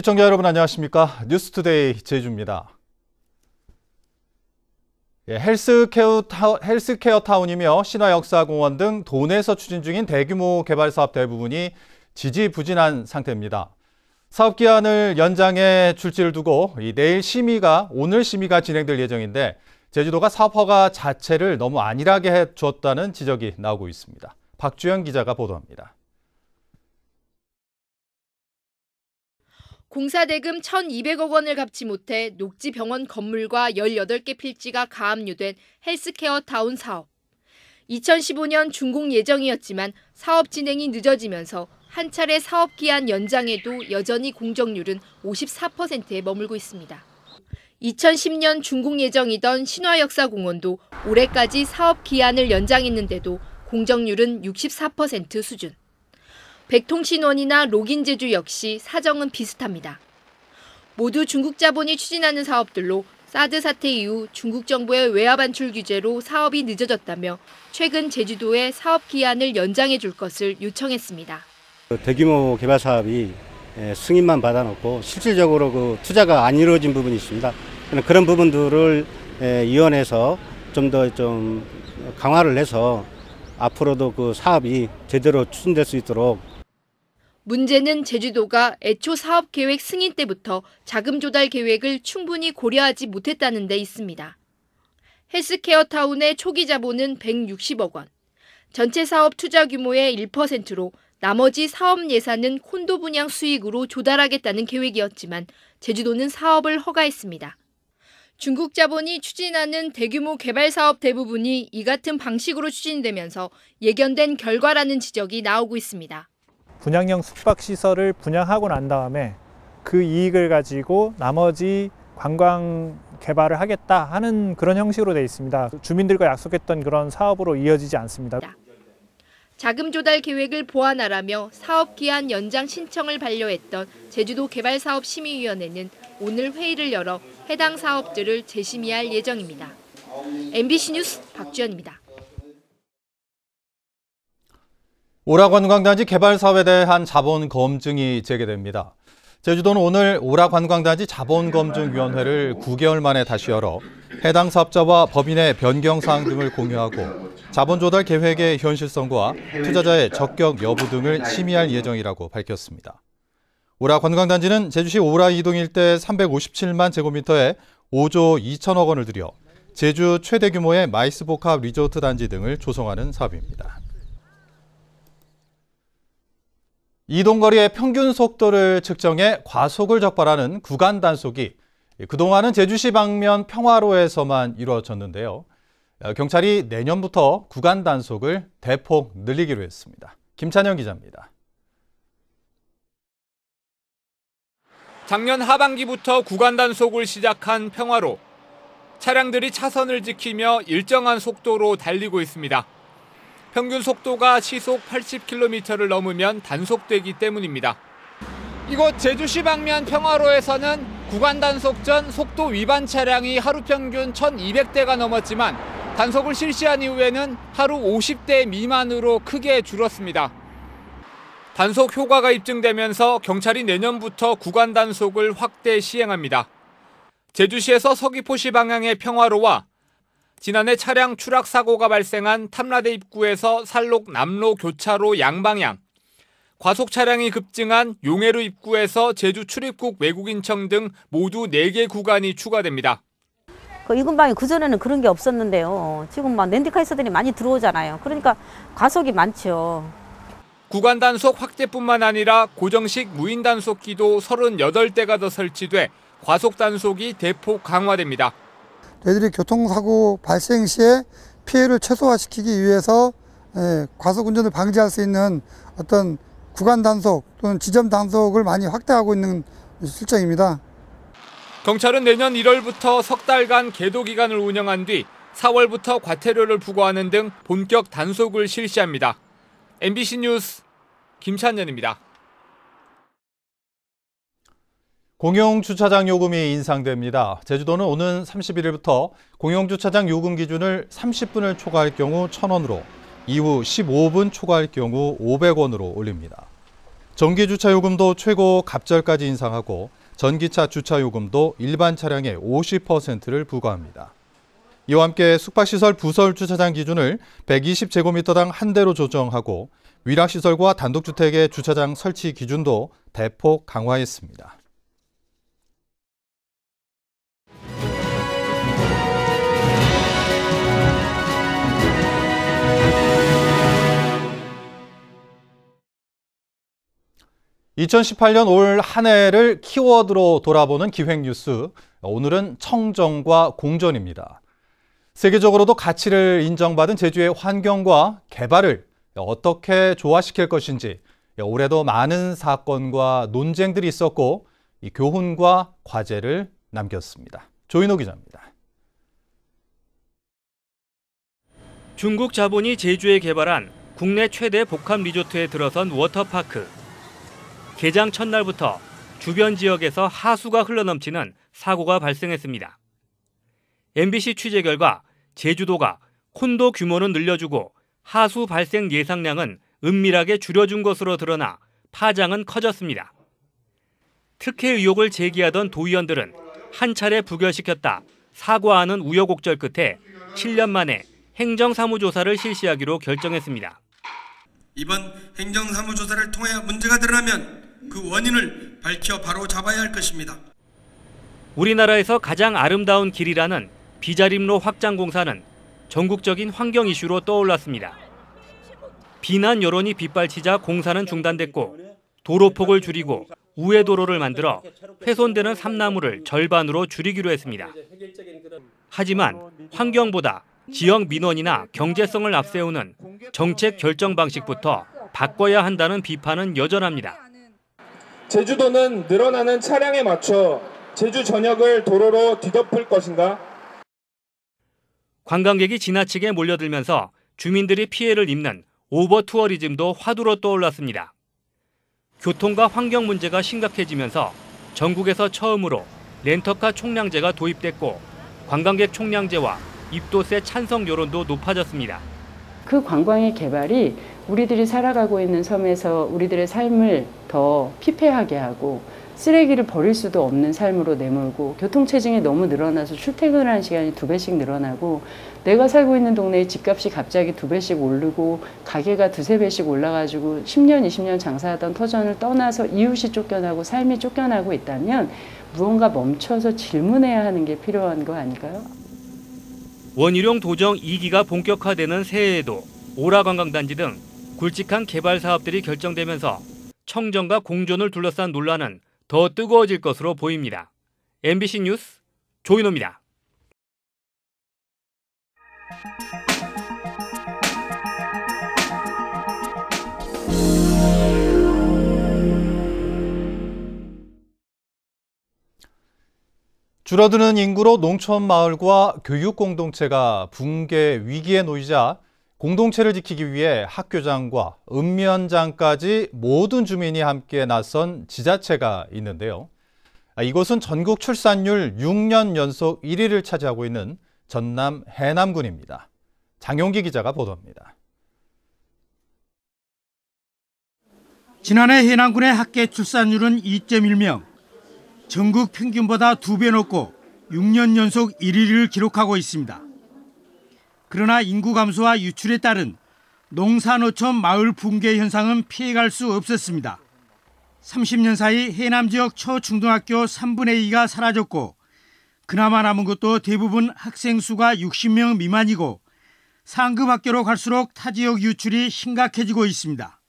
시청자 여러분 안녕하십니까? 뉴스투데이 제주입니다. 예, 헬스케어, 타운, 헬스케어 타운이며 신화역사공원 등 돈에서 추진 중인 대규모 개발 사업 대부분이 지지부진한 상태입니다. 사업 기한을 연장해 출지를 두고 내일 심의가 오늘 심의가 진행될 예정인데 제주도가 사업허가 자체를 너무 안일하게 해줬다는 지적이 나오고 있습니다. 박주현 기자가 보도합니다. 공사대금 1,200억 원을 갚지 못해 녹지 병원 건물과 18개 필지가 가압류된 헬스케어 타운 사업. 2015년 준공 예정이었지만 사업 진행이 늦어지면서 한 차례 사업 기한 연장에도 여전히 공정률은 54%에 머물고 있습니다. 2010년 준공 예정이던 신화역사공원도 올해까지 사업 기한을 연장했는데도 공정률은 64% 수준. 백통신원이나 로긴 제주 역시 사정은 비슷합니다. 모두 중국 자본이 추진하는 사업들로 사드 사태 이후 중국 정부의 외화 반출 규제로 사업이 늦어졌다며 최근 제주도에 사업 기한을 연장해 줄 것을 요청했습니다. 그 대규모 개발 사업이 예, 승인만 받아놓고 실질적으로 그 투자가 안 이루어진 부분이 있습니다. 그러니까 그런 부분들을 위원회서좀 예, 더좀 좀 강화를 해서 앞으로도 그 사업이 제대로 추진될 수 있도록 문제는 제주도가 애초 사업 계획 승인 때부터 자금 조달 계획을 충분히 고려하지 못했다는 데 있습니다. 헬스케어 타운의 초기 자본은 160억 원, 전체 사업 투자 규모의 1%로 나머지 사업 예산은 콘도 분양 수익으로 조달하겠다는 계획이었지만 제주도는 사업을 허가했습니다. 중국 자본이 추진하는 대규모 개발 사업 대부분이 이 같은 방식으로 추진되면서 예견된 결과라는 지적이 나오고 있습니다. 분양형 숙박시설을 분양하고 난 다음에 그 이익을 가지고 나머지 관광 개발을 하겠다 하는 그런 형식으로 되어 있습니다. 주민들과 약속했던 그런 사업으로 이어지지 않습니다. 자금 조달 계획을 보완하라며 사업 기한 연장 신청을 반려했던 제주도 개발사업 심의위원회는 오늘 회의를 열어 해당 사업들을 재심의할 예정입니다. MBC 뉴스 박주연입니다. 오라관광단지 개발사업에 대한 자본검증이 재개됩니다. 제주도는 오늘 오라관광단지 자본검증위원회를 9개월 만에 다시 열어 해당 사업자와 법인의 변경사항 등을 공유하고 자본조달 계획의 현실성과 투자자의 적격 여부 등을 심의할 예정이라고 밝혔습니다. 오라관광단지는 제주시 오라이동 일대 357만 제곱미터에 5조 2천억 원을 들여 제주 최대 규모의 마이스복합 리조트 단지 등을 조성하는 사업입니다. 이동거리의 평균 속도를 측정해 과속을 적발하는 구간 단속이 그동안은 제주시 방면 평화로에서만 이루어졌는데요. 어, 경찰이 내년부터 구간 단속을 대폭 늘리기로 했습니다. 김찬영 기자입니다. 작년 하반기부터 구간 단속을 시작한 평화로. 차량들이 차선을 지키며 일정한 속도로 달리고 있습니다. 평균 속도가 시속 80km를 넘으면 단속되기 때문입니다. 이곳 제주시 방면 평화로에서는 구간 단속 전 속도 위반 차량이 하루 평균 1,200대가 넘었지만 단속을 실시한 이후에는 하루 50대 미만으로 크게 줄었습니다. 단속 효과가 입증되면서 경찰이 내년부터 구간 단속을 확대 시행합니다. 제주시에서 서귀포시 방향의 평화로와 지난해 차량 추락 사고가 발생한 탐라대 입구에서 살록 남로 교차로 양방향, 과속 차량이 급증한 용해로 입구에서 제주 출입국 외국인청 등 모두 4개 구간이 추가됩니다. 그 이근방에 그전에는 그런 게 없었는데요. 지금 막 렌트카 회사들이 많이 들어오잖아요. 그러니까 과속이 많죠. 구간 단속 확대뿐만 아니라 고정식 무인 단속기도 38대가 더 설치돼 과속 단속이 대폭 강화됩니다. 저희들이 교통사고 발생 시에 피해를 최소화시키기 위해서 예, 과속 운전을 방지할 수 있는 어떤 구간 단속 또는 지점 단속을 많이 확대하고 있는 실정입니다. 경찰은 내년 1월부터 석 달간 계도 기간을 운영한 뒤 4월부터 과태료를 부과하는 등 본격 단속을 실시합니다. MBC 뉴스 김찬현입니다. 공영주차장 요금이 인상됩니다. 제주도는 오는 31일부터 공영주차장 요금 기준을 30분을 초과할 경우 1,000원으로, 이후 15분 초과할 경우 500원으로 올립니다. 전기주차 요금도 최고 갑절까지 인상하고 전기차 주차 요금도 일반 차량의 50%를 부과합니다. 이와 함께 숙박시설 부설 주차장 기준을 120제곱미터당 한 대로 조정하고 위락시설과 단독주택의 주차장 설치 기준도 대폭 강화했습니다. 2018년 올 한 해를 키워드로 돌아보는 기획 뉴스. 오늘은 청정과 공전입니다. 세계적으로도 가치를 인정받은 제주의 환경과 개발을 어떻게 조화시킬 것인지 올해도 많은 사건과 논쟁들이 있었고 이 교훈과 과제를 남겼습니다. 조인호 기자입니다. 중국 자본이 제주에 개발한 국내 최대 복합 리조트에 들어선 워터파크. 개장 첫날부터 주변 지역에서 하수가 흘러넘치는 사고가 발생했습니다. MBC 취재 결과 제주도가 콘도 규모는 늘려주고 하수 발생 예상량은 은밀하게 줄여준 것으로 드러나 파장은 커졌습니다. 특혜 의혹을 제기하던 도의원들은 한 차례 부결시켰다 사과하는 우여곡절 끝에 7년 만에 행정사무조사를 실시하기로 결정했습니다. 이번 행정사무조사를 통해 문제가 드러나면 그 원인을 밝혀 바로 잡아야 할 것입니다. 우리나라에서 가장 아름다운 길이라는 비자림로 확장 공사는 전국적인 환경 이슈로 떠올랐습니다. 비난 여론이 빗발치자 공사는 중단됐고 도로폭을 줄이고 우회 도로를 만들어 훼손되는 삼나무를 절반으로 줄이기로 했습니다. 하지만 환경보다 지역 민원이나 경제성을 앞세우는 정책 결정 방식부터 바꿔야 한다는 비판은 여전합니다. 제주도는 늘어나는 차량에 맞춰 제주 전역을 도로로 뒤덮을 것인가? 관광객이 지나치게 몰려들면서 주민들이 피해를 입는 오버 투어리즘도 화두로 떠올랐습니다. 교통과 환경 문제가 심각해지면서 전국에서 처음으로 렌터카 총량제가 도입됐고 관광객 총량제와 입도세 찬성 여론도 높아졌습니다. 그 관광의 개발이 우리들이 살아가고 있는 섬에서 우리들의 삶을 더 피폐하게 하고 쓰레기를 버릴 수도 없는 삶으로 내몰고 교통체증이 너무 늘어나서 출퇴근하는 시간이 두 배씩 늘어나고 내가 살고 있는 동네에 집값이 갑자기 두 배씩 오르고 가게가 두세 배씩 올라가지고 10년, 20년 장사하던 터전을 떠나서 이웃이 쫓겨나고 삶이 쫓겨나고 있다면 무언가 멈춰서 질문해야 하는 게 필요한 거 아닐까요? 원희룡 도정 2기가 본격화되는 새해에도 오라관광단지 등 굵직한 개발 사업들이 결정되면서 청정과 공존을 둘러싼 논란은 더 뜨거워질 것으로 보입니다. MBC 뉴스 조인호입니다. 줄어드는 인구로 농촌 마을과 교육 공동체가 붕괴 위기에 놓이자 공동체를 지키기 위해 학교장과 읍면장까지 모든 주민이 함께 나선 지자체가 있는데요. 아, 이곳은 전국 출산율 6년 연속 1위를 차지하고 있는 전남 해남군입니다. 장용기 기자가 보도합니다. 지난해 해남군의 학계 출산율은 2.1명, 전국 평균보다 2배 높고 6년 연속 1위를 기록하고 있습니다. 그러나 인구 감소와 유출에 따른 농사노촌 마을 붕괴 현상은 피해갈 수 없었습니다. 30년 사이 해남 지역 초중등학교 3분의 2가 사라졌고 그나마 남은 것도 대부분 학생 수가 60명 미만이고 상급 학교로 갈수록 타 지역 유출이 심각해지고 있습니다.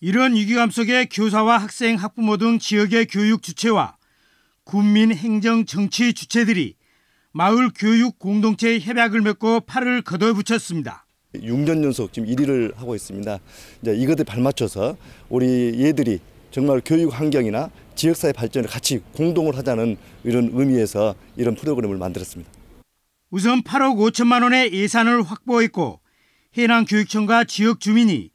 이런 위기감 속에 교사와 학생, 학부모 등 지역의 교육 주체와 국민 행정 정치 주체들이 마을 교육 공동체의 협약을 맺고 팔을 걷어붙였습니다. 6년 연속 지금 1위를 하고 있습니다. 이제 이것에 발맞춰서 우리 얘들이 정말 교육 환경이나 지역사회 발전을 같이 공동을 하자는 이런 의미에서 이런 프로그램을 만들었습니다. 우선 8억 5천만 원의 예산을 확보했고 해남교육청과 지역 주민이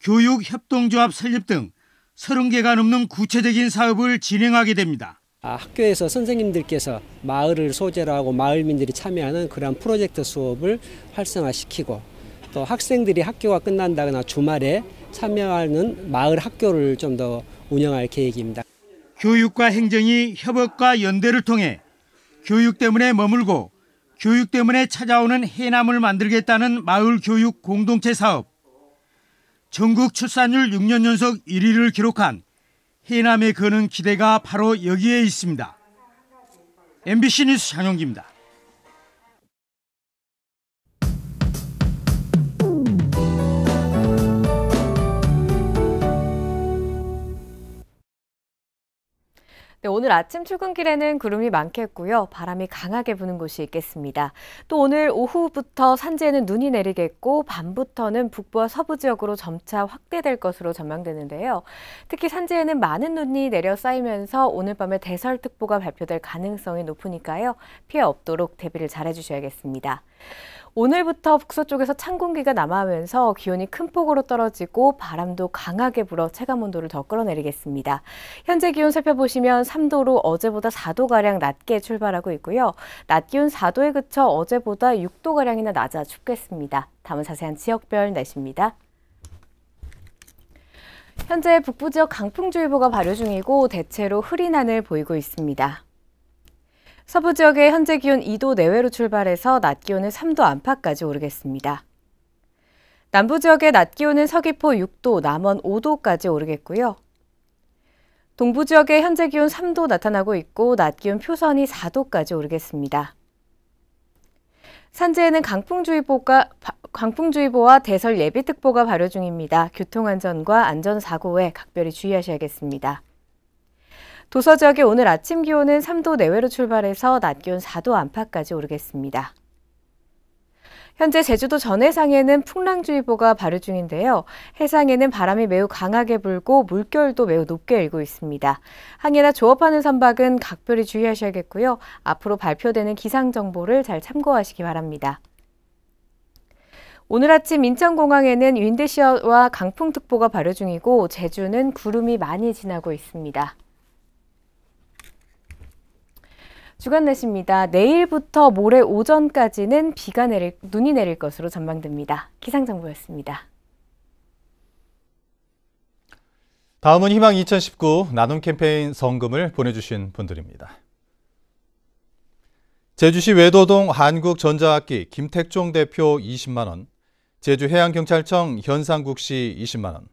교육협동조합 설립 등 30개가 넘는 구체적인 사업을 진행하게 됩니다. 아, 학교에서 선생님들께서 마을을 소재로 하고 마을민들이 참여하는 그러한 프로젝트 수업을 활성화시키고 또 학생들이 학교가 끝난다거나 주말에 참여하는 마을 학교를 좀 더 운영할 계획입니다. 교육과 행정이 협업과 연대를 통해 교육 때문에 머물고 교육 때문에 찾아오는 해남을 만들겠다는 마을 교육 공동체 사업. 전국 출산율 6년 연속 1위를 기록한 해남에 거는 기대가 바로 여기에 있습니다. MBC 뉴스 장영기입니다. 네, 오늘 아침 출근길에는 구름이 많겠고요. 바람이 강하게 부는 곳이 있겠습니다. 또 오늘 오후부터 산지에는 눈이 내리겠고 밤부터는 북부와 서부 지역으로 점차 확대될 것으로 전망되는데요. 특히 산지에는 많은 눈이 내려 쌓이면서 오늘 밤에 대설특보가 발표될 가능성이 높으니까요. 피해 없도록 대비를 잘 해주셔야겠습니다. 오늘부터 북서 쪽에서 찬 공기가 남아면서 기온이 큰 폭으로 떨어지고 바람도 강하게 불어 체감 온도를 더 끌어내리겠습니다. 현재 기온 살펴보시면 3도로 어제보다 4도가량 낮게 출발하고 있고요. 낮 기온 4도에 그쳐 어제보다 6도가량이나 낮아 춥겠습니다. 다음은 자세한 지역별 날씨입니다. 현재 북부 지역 강풍주의보가 발효 중이고 대체로 흐린 하늘 보이고 있습니다. 서부 지역의 현재 기온 2도 내외로 출발해서 낮 기온은 3도 안팎까지 오르겠습니다. 남부 지역의 낮 기온은 서귀포 6도, 남원 5도까지 오르겠고요. 동부 지역의 현재 기온 3도 나타나고 있고 낮 기온 표선이 4도까지 오르겠습니다. 산지에는 강풍주의보가, 강풍주의보와 대설 예비특보가 발효 중입니다. 교통안전과 안전사고에 각별히 주의하셔야겠습니다. 도서 지역의 오늘 아침 기온은 3도 내외로 출발해서 낮 기온 4도 안팎까지 오르겠습니다. 현재 제주도 전해상에는 풍랑주의보가 발효 중인데요. 해상에는 바람이 매우 강하게 불고 물결도 매우 높게 일고 있습니다. 항해나 조업하는 선박은 각별히 주의하셔야겠고요. 앞으로 발표되는 기상 정보를 잘 참고하시기 바랍니다. 오늘 아침 인천공항에는 윈드시어와 강풍특보가 발효 중이고 제주는 구름이 많이 지나고 있습니다. 주간 날십니다 내일부터 모레 오전까지는 비가 내릴, 눈이 내릴 것으로 전망됩니다. 기상 정보였습니다. 다음은 희망 2019 나눔 캠페인 성금을 보내주신 분들입니다. 제주시 외도동 한국전자학기 김택종 대표 20만 원, 제주해양경찰청 현상국 시 20만 원,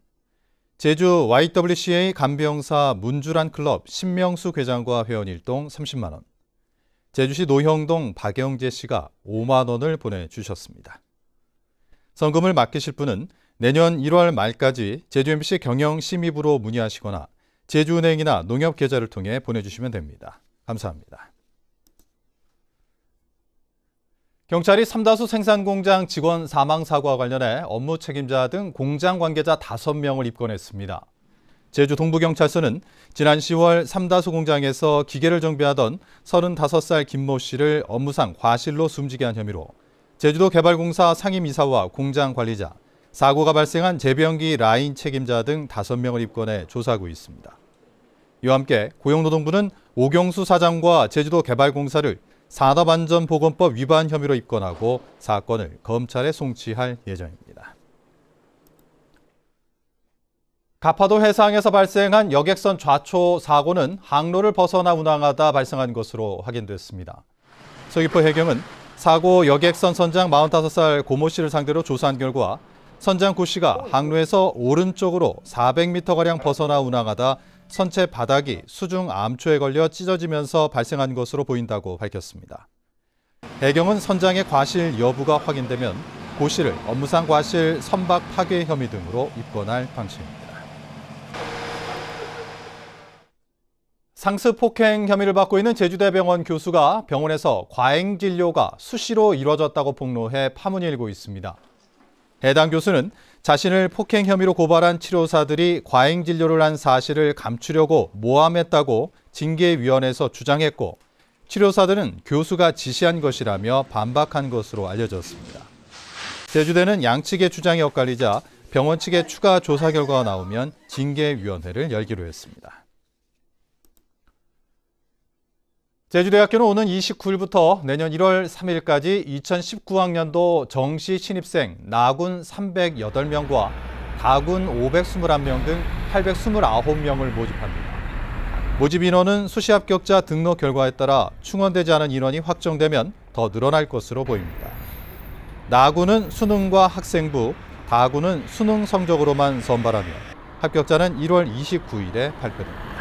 제주 YWCA 간병사 문주란 클럽 신명수 회장과 회원 일동 30만 원, 제주시 노형동 박영재 씨가 5만 원을 보내주셨습니다. 성금을 맡기실 분은 내년 1월 말까지 제주 MBC 경영심의부로 문의하시거나 제주은행이나 농협계좌를 통해 보내주시면 됩니다. 감사합니다. 경찰이 삼다수 생산공장 직원 사망 사고와 관련해 업무 책임자 등 공장 관계자 5명을 입건했습니다. 제주 동부경찰서는 지난 10월 삼다수 공장에서 기계를 정비하던 35살 김모 씨를 업무상 과실로 숨지게 한 혐의로 제주도 개발공사 상임이사와 공장 관리자, 사고가 발생한 재병기 라인 책임자 등 5명을 입건해 조사하고 있습니다. 이와 함께 고용노동부는 오경수 사장과 제주도 개발공사를 산업안전보건법 위반 혐의로 입건하고 사건을 검찰에 송치할 예정입니다. 가파도 해상에서 발생한 여객선 좌초 사고는 항로를 벗어나 운항하다 발생한 것으로 확인됐습니다. 서귀포 해경은 사고 여객선 선장 45살 고모 씨를 상대로 조사한 결과 선장 고 씨가 항로에서 오른쪽으로 400m가량 벗어나 운항하다 선체 바닥이 수중 암초에 걸려 찢어지면서 발생한 것으로 보인다고 밝혔습니다. 해경은 선장의 과실 여부가 확인되면 고 씨를 업무상 과실 선박 파괴 혐의 등으로 입건할 방침입니다. 상습 폭행 혐의를 받고 있는 제주대병원 교수가 병원에서 과잉 진료가 수시로 이뤄졌다고 폭로해 파문이 일고 있습니다. 해당 교수는 자신을 폭행 혐의로 고발한 치료사들이 과잉 진료를 한 사실을 감추려고 모함했다고 징계위원회에서 주장했고 치료사들은 교수가 지시한 것이라며 반박한 것으로 알려졌습니다. 제주대는 양측의 주장이 엇갈리자 병원 측의 추가 조사 결과가 나오면 징계위원회를 열기로 했습니다. 제주대학교는 오는 29일부터 내년 1월 3일까지 2019학년도 정시 신입생 나군 308명과 다군 521명 등 829명을 모집합니다. 모집 인원은 수시 합격자 등록 결과에 따라 충원되지 않은 인원이 확정되면 더 늘어날 것으로 보입니다. 나군은 수능과 학생부, 다군은 수능 성적으로만 선발하며 합격자는 1월 29일에 발표됩니다.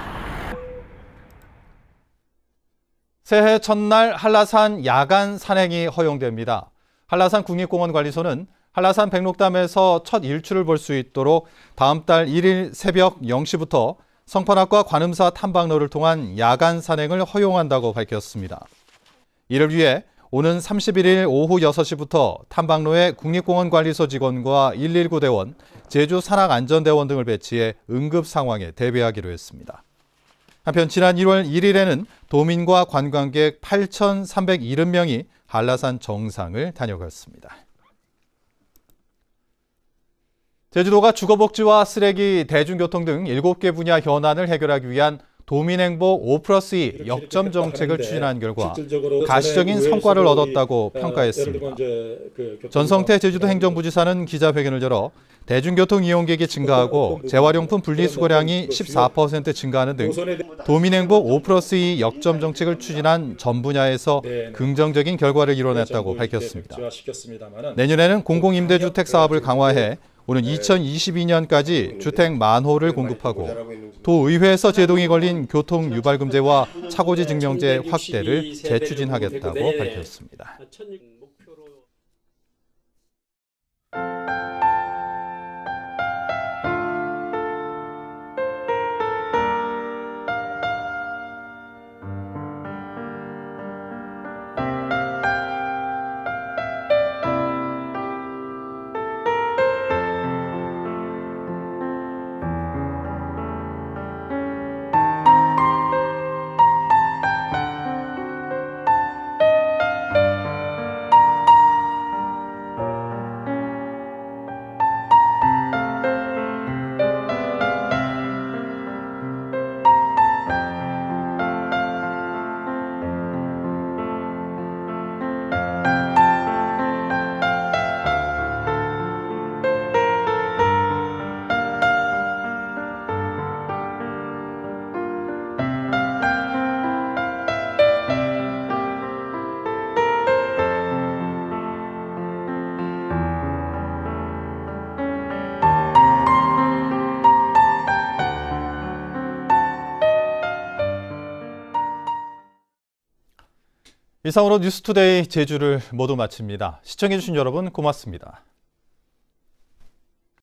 새해 첫날 한라산 야간 산행이 허용됩니다. 한라산 국립공원관리소는 한라산 백록담에서 첫 일출을 볼 수 있도록 다음 달 1일 새벽 0시부터 성판악과 관음사 탐방로를 통한 야간 산행을 허용한다고 밝혔습니다. 이를 위해 오는 31일 오후 6시부터 탐방로에 국립공원관리소 직원과 119 대원, 제주산악안전대원 등을 배치해 응급 상황에 대비하기로 했습니다. 한편 지난 1월 1일에는 도민과 관광객 8,370명이 한라산 정상을 다녀갔습니다. 제주도가 주거복지와 쓰레기, 대중교통 등 7개 분야 현안을 해결하기 위한 도민행보 5 플러스 2 역점 정책을 추진한 결과 가시적인 성과를 얻었다고 아, 평가했습니다. 그 전성태 제주도 행정부지사는 기자회견을 열어 대중교통 이용객이 증가하고 재활용품 분리수거량이 14% 증가하는 등 도민행복 5 플러스 2 역점 정책을 추진한 전 분야에서 긍정적인 결과를 이뤄냈다고 밝혔습니다. 내년에는 공공임대주택 사업을 강화해 오는 2022년까지 주택 만호를 공급하고 도의회에서 제동이 걸린 교통 유발금제와 차고지 증명제 확대를 재추진하겠다고 밝혔습니다. 이상으로 뉴스투데이 제주를 모두 마칩니다. 시청해주신 여러분 고맙습니다.